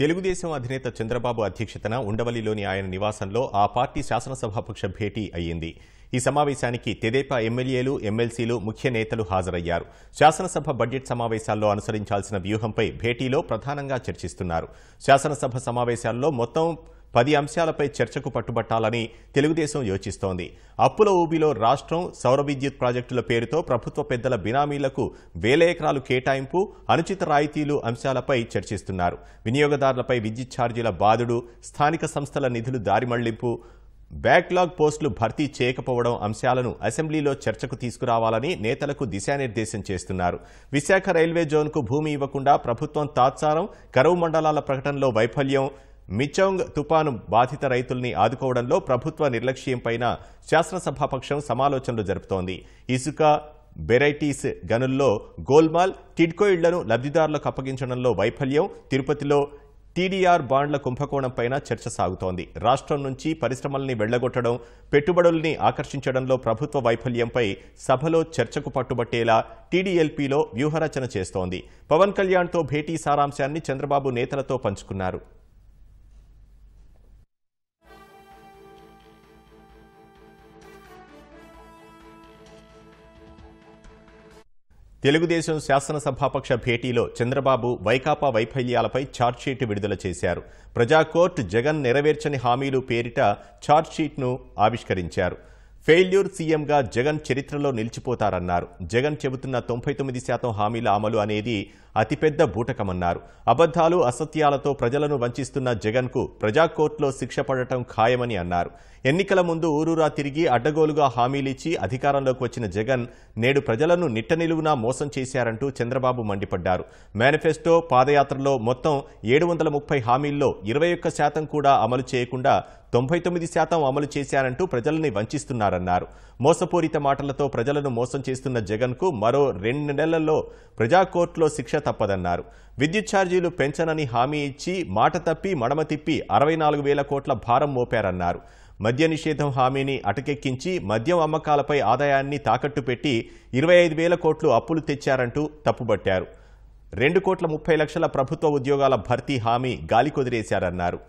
తెలుగుదేశం అధినేత చంద్రబాబు అధ్యక్షతన ఉండవల్లిలోని ఆయన నివాసంలో ఆ పార్టీ శాసనసభాపక్ష భేటీ అయ్యింది ఈ సమావేశానికి తెదేపా ఎమ్మెల్యేలు ఎమ్మెల్సీలు ముఖ్య నేతలు హాజరయ్యారు శాసనసభ బడ్జెట్ సమావేశాల్లో అనుసరించాల్సిన వ్యూహంపై భేటీలో ప్రధానంగా చర్చిస్తున్నారు శాసనసభ సమావేశాల్లో మొత్తం పది అంశాలపై చర్చకు పట్టుబట్టాలని తెలుగుదేశం యోచిస్తోంది అప్పుల ఊబిలో రాష్ట్రం సౌర విద్యుత్ ప్రాజెక్టుల పేరుతో ప్రభుత్వ పెద్దల బినామీలకు వేల ఎకరాలు కేటాయింపు అనుచిత రాయితీలు అంశాలపై చర్చిస్తున్నారు వినియోగదారులపై విద్యుత్ ఛార్జీల బాధుడు స్థానిక సంస్థల నిధులు దారిమళ్లింపు బ్యాక్లాగ్ పోస్టులు భర్తీ చేయకపోవడం అంశాలను అసెంబ్లీలో చర్చకు తీసుకురావాలని నేతలకు దిశానిర్దేశం చేస్తున్నారు విశాఖ రైల్వే జోన్కు భూమి ఇవ్వకుండా ప్రభుత్వం తాత్సారం కరువు మండలాల ప్రకటనలో వైఫల్యం మిచౌంగ్ తుపాను బాధిత రైతుల్ని ఆదుకోవడంలో ప్రభుత్వ నిర్లక్ష్యంపైన శాసనసభాపక్షం సమాలోచనలు జరుపుతోంది ఇసుక బెరైటీస్ గనుల్లో గోల్మాల్ టిడ్కో ఇళ్లను లబ్ధిదారులకు అప్పగించడంలో వైఫల్యం తిరుపతిలో టీడీఆర్ బాండ్ల పైన చర్చ సాగుతోంది రాష్ట్రం నుంచి పరిశ్రమల్ని వెళ్లగొట్టడం పెట్టుబడుల్ని ఆకర్షించడంలో ప్రభుత్వ వైఫల్యంపై సభలో చర్చకు పట్టుబట్టేలా టీడీఎల్పీలో వ్యూహరచన చేస్తోంది పవన్ కళ్యాణ్తో భేటీ సారాంశాన్ని చంద్రబాబు నేతలతో పంచుకున్నారు తెలుగుదేశం శాసనసభాపక్ష భేటీలో చంద్రబాబు వైకాపా వైఫల్యాలపై ఛార్జ్షీట్ విడుదల చేశారు ప్రజాకోర్టు జగన్ నెరవేర్చని హామీలు పేరిట ఛార్జ్షీట్ను ఆవిష్కరించారు ఫెయిల్యూర్ సీఎంగా జగన్ చరిత్రలో నిలిచిపోతారన్నారు జగన్ చెబుతున్న తొంభై తొమ్మిది శాతం హామీల అమలు అనేది అతిపెద్ద బూటకమన్నారు అబద్దాలు అసత్యాలతో ప్రజలను వంచిస్తున్న జగన్కు ప్రజాకోర్టులో శిక్ష పడటం ఖాయమని అన్నారు ఎన్నికల ముందు ఊరూరా తిరిగి అడ్డగోలుగా హామీలిచ్చి అధికారంలోకి వచ్చిన జగన్ నేడు ప్రజలను నిట్ట మోసం చేశారంటూ చంద్రబాబు మండిపడ్డారు మేనిఫెస్టో పాదయాత్రలో మొత్తం ఏడు వందల ముప్పై హామీల్లో ఇరవై ఒక్క శాతం కూడా అమలు చేయకుండా తొంభై తొమ్మిది శాతం అమలు చేశారంటూ ప్రజల్ని వంచిస్తున్నారన్నారు మోసపూరిత మాటలతో ప్రజలను మోసం చేస్తున్న జగన్కు మరో రెండు నెలల్లో ప్రజాకోర్టులో శిక్ష తప్పదన్నారు విద్యుత్ ఛార్జీలు పెంచనని హామీ ఇచ్చి మాట తప్పి మడమ తిప్పి అరవై నాలుగు వేల కోట్ల భారం మోపారన్నారు మద్య నిషేధం హామీని అటకెక్కించి మద్యం అమ్మకాలపై ఆదాయాన్ని తాకట్టు పెట్టి ఇరవై ఐదు వేల కోట్లు అప్పులు తెచ్చారంటూ తప్పుబట్టారు రెండు కోట్ల ముప్పై లక్షల ప్రభుత్వ ఉద్యోగాల భర్తీ హామీ గాలికొదిరేశారన్నారు